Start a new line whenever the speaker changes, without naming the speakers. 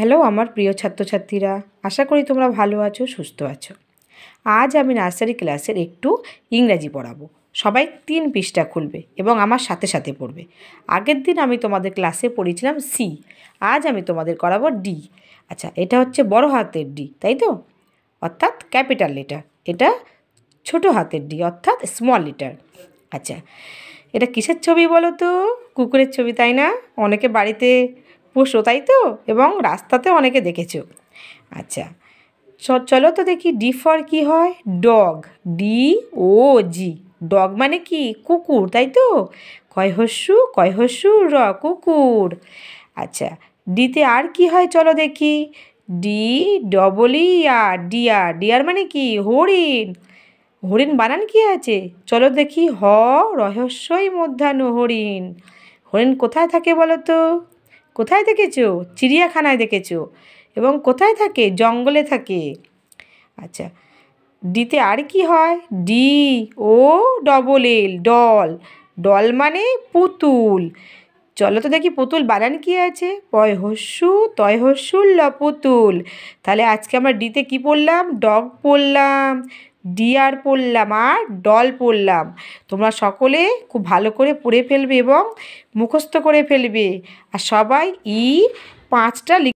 hello আমার প্রিয় ছাত্রছাত্রীরা আশা করি তোমরা ভালো আছো সুস্থ আছো আজ আমি নার্সারি ক্লাসের একটু ইংরাজি পড়াবো সবাই তিন পৃষ্ঠা খুলবে এবং আমার সাথে সাথে পড়বে আগের দিন আমি তোমাদের ক্লাসে পড়েছিলাম সি আজ আমি তোমাদের করাবো ডি আচ্ছা এটা হচ্ছে বড় হাতের ডি তাই তো অর্থাৎ ক্যাপিটাল লেটার এটা ছোট হাতের ডি অর্থাৎ স্মল লেটার আচ্ছা এটা কিসের ছবি বলো তো কুকুরের ছবি তাই না অনেকে বাড়িতে পোষো তাই তো এবং রাস্তাতে অনেকে দেখেছো আচ্ছা চলো তো দেখি ডি ফর কী হয় dog D O G dog মানে কি কুকুর তাই তো কয়হস্যু কয়হস্যু র কুকুর আচ্ছা ডিতে আর কি হয় চলো দেখি D double R deer deer মানে কি হরিণ হরিণ বানান কি আছে চলো দেখি হ রহস্যই মধ্যাহ্ন হরিণ হরিণ কোথায় থাকে বলো তো কোথায় দেখেছো চিড়িয়াখানায় দেখেছো এবং কোথায় থাকে জঙ্গলে থাকে আচ্ছা ডিতে আর কি হয় D O double L doll doll মানে পুতুল চলো তো দেখি পুতুল বানান কি আছে পয় হস্যু তয় হস্যুল্ল পুতুল তাহলে আজকে আমরা ডিতে কি পড়লাম ডগ পড়লাম ডিয়ার পড়লাম আর ডল পড়লাম তোমরা সকলে খুব ভালো করে পড়ে ফেলবে এবং মুখস্থ করে ফেলবে আর সবাই ই পাঁচটা